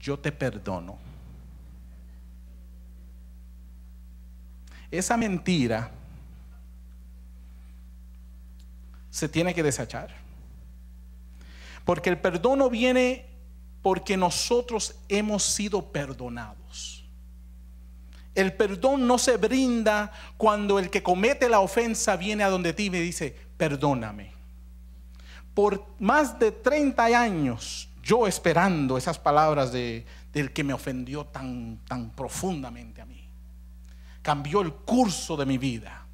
yo te perdono. Esa mentira se tiene que desechar. Porque el perdono viene porque nosotros hemos sido perdonados. El perdón no se brinda cuando el que comete la ofensa viene a donde ti y me dice, perdóname. Por más de 30 años yo esperando esas palabras del que me ofendió tan, tan profundamente a mí. Cambió el curso de mi vida.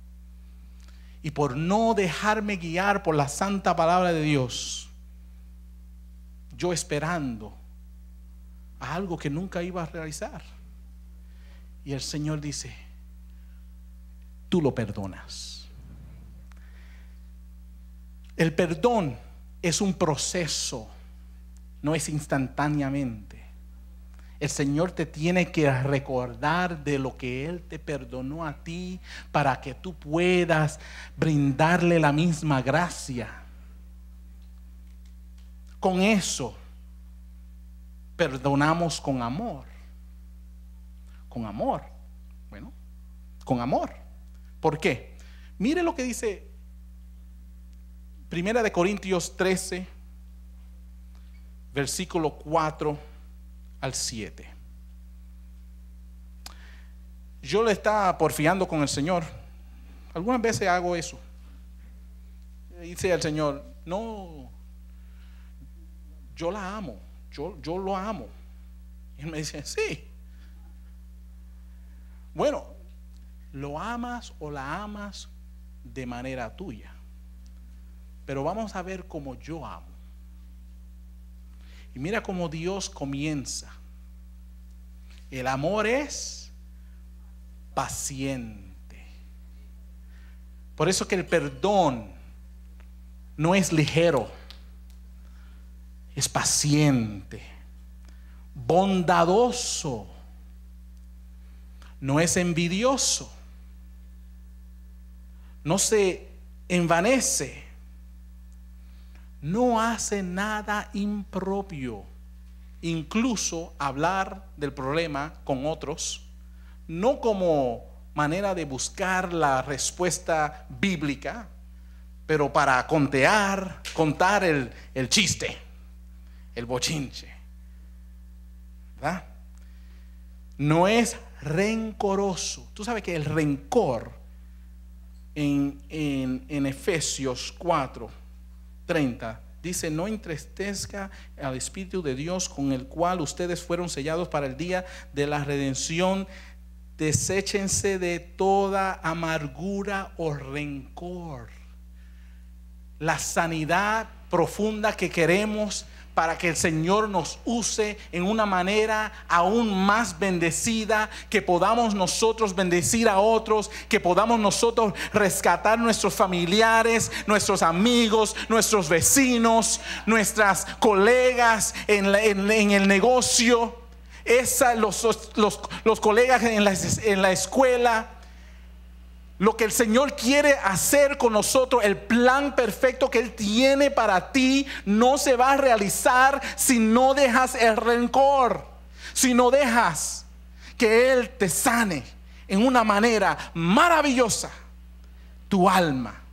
Y por no dejarme guiar por la santa palabra de Dios, yo esperando a algo que nunca iba a realizar. Y el Señor dice, tú lo perdonas. El perdón es un proceso no es instantáneamente. El Señor te tiene que recordar de lo que Él te perdonó a ti para que tú puedas brindarle la misma gracia. Con eso perdonamos con amor. Con amor. Bueno, con amor. ¿Por qué? Mire lo que dice Primera de Corintios 13, versículo 4 al 7. Yo le estaba porfiando con el Señor. Algunas veces hago eso. Dice al Señor, no, yo la amo, yo, yo lo amo. Y él me dice, sí. Bueno, lo amas o la amas de manera tuya. Pero vamos a ver cómo yo amo. Y mira cómo Dios comienza. El amor es paciente. Por eso que el perdón no es ligero, es paciente, bondadoso, no es envidioso, no se envanece no hace nada impropio. Incluso hablar del problema con otros, no como manera de buscar la respuesta bíblica, pero para contear, contar el, chiste, el bochinche. ¿Verdad? No es rencoroso. Tú sabes que el rencor en, en Efesios 4 30. Dice, no entristezca al Espíritu de Dios con el cual ustedes fueron sellados para el día de la redención. Deséchense de toda amargura o rencor. La sanidad profunda que queremos para que el Señor nos use en una manera aún más bendecida, que podamos nosotros bendecir a otros, que podamos nosotros rescatar nuestros familiares, nuestros amigos, nuestros vecinos, nuestras colegas en, el negocio, los, colegas en la escuela lo que el Señor quiere hacer con nosotros, el plan perfecto que Él tiene para ti, no se va a realizar si no dejas el rencor, si no dejas que Él te sane en una manera maravillosa tu alma.